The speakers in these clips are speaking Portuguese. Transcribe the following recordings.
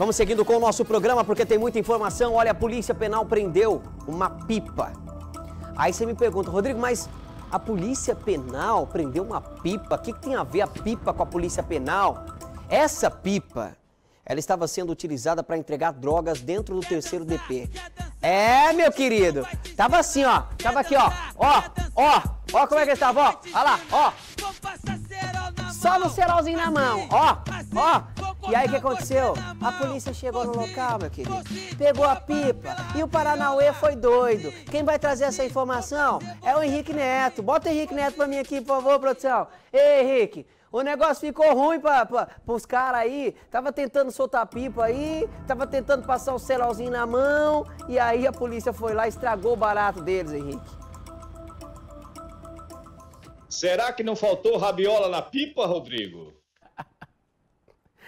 Vamos seguindo com o nosso programa porque tem muita informação. Olha, a Polícia Penal prendeu uma pipa. Aí você me pergunta, Rodrigo, mas a Polícia Penal prendeu uma pipa? O que, que tem a ver a pipa com a Polícia Penal? Essa pipa, ela estava sendo utilizada para entregar drogas dentro do terceiro DP. É, meu querido, tava assim, ó, tava aqui, ó, ó, ó, ó como é que estava, ó, olha lá, ó. Só no cerolzinho na mão, ó, ó, e aí o que aconteceu? A polícia chegou no local, meu querido. Pegou a pipa e o Paranauê foi doido. Quem vai trazer essa informação é o Henrique Neto. Bota o Henrique Neto pra mim aqui, por favor, produção. Ei, Henrique, o negócio ficou ruim pra, pra, pros caras aí. Tava tentando soltar a pipa aí, tava tentando passar o um cerolzinho na mão. E aí a polícia foi lá e estragou o barato deles, Henrique. Será que não faltou rabiola na pipa, Rodrigo?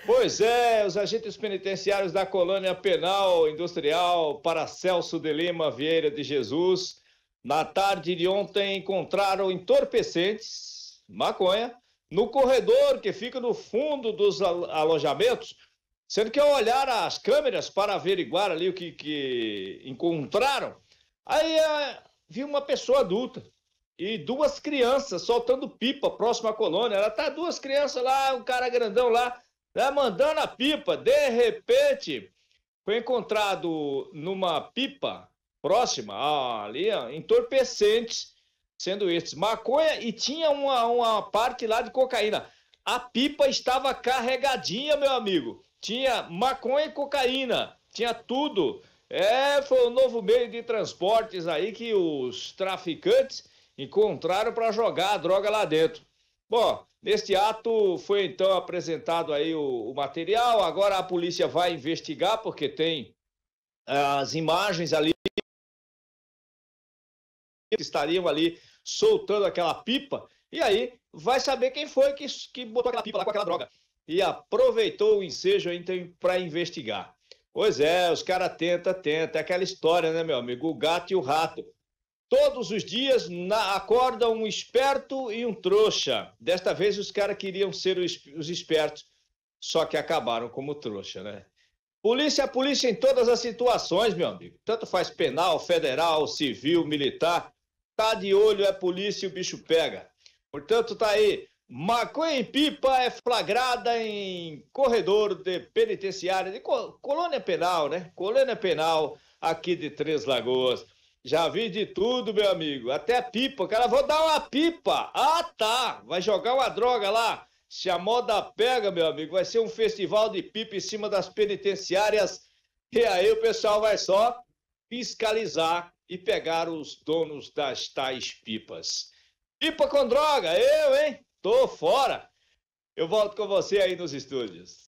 Pois é, os agentes penitenciários da colônia penal industrial para Celso de Lima Vieira de Jesus, na tarde de ontem, encontraram entorpecentes, maconha, no corredor que fica no fundo dos alojamentos, sendo que ao olhar as câmeras para averiguar ali o que, que encontraram, aí é, vi uma pessoa adulta e duas crianças soltando pipa próximo à colônia. Ela tá duas crianças lá, um cara grandão lá né, mandando a pipa. De repente, foi encontrado numa pipa próxima, ah, ali, entorpecentes, sendo estes maconha e tinha uma, uma parte lá de cocaína. A pipa estava carregadinha, meu amigo. Tinha maconha e cocaína, tinha tudo. É, foi o um novo meio de transportes aí que os traficantes encontraram para jogar a droga lá dentro. Bom, neste ato foi então apresentado aí o, o material, agora a polícia vai investigar, porque tem ah, as imagens ali que estariam ali soltando aquela pipa, e aí vai saber quem foi que, que botou aquela pipa lá com aquela droga. E aproveitou o ensejo então para investigar. Pois é, os caras tenta, tenta. É aquela história, né, meu amigo? O gato e o rato. Todos os dias na, acorda um esperto e um trouxa. Desta vez os caras queriam ser os, os espertos, só que acabaram como trouxa, né? Polícia é polícia em todas as situações, meu amigo. Tanto faz penal, federal, civil, militar. Tá de olho, é polícia e o bicho pega. Portanto, tá aí. Maconha em pipa é flagrada em corredor de penitenciária, de colônia penal, né? Colônia penal aqui de Três Lagoas. Já vi de tudo, meu amigo. Até pipa. Cara, vou dar uma pipa. Ah, tá. Vai jogar uma droga lá. Se a moda pega, meu amigo, vai ser um festival de pipa em cima das penitenciárias. E aí o pessoal vai só fiscalizar e pegar os donos das tais pipas. Pipa com droga, eu, hein? Tô fora. Eu volto com você aí nos estúdios.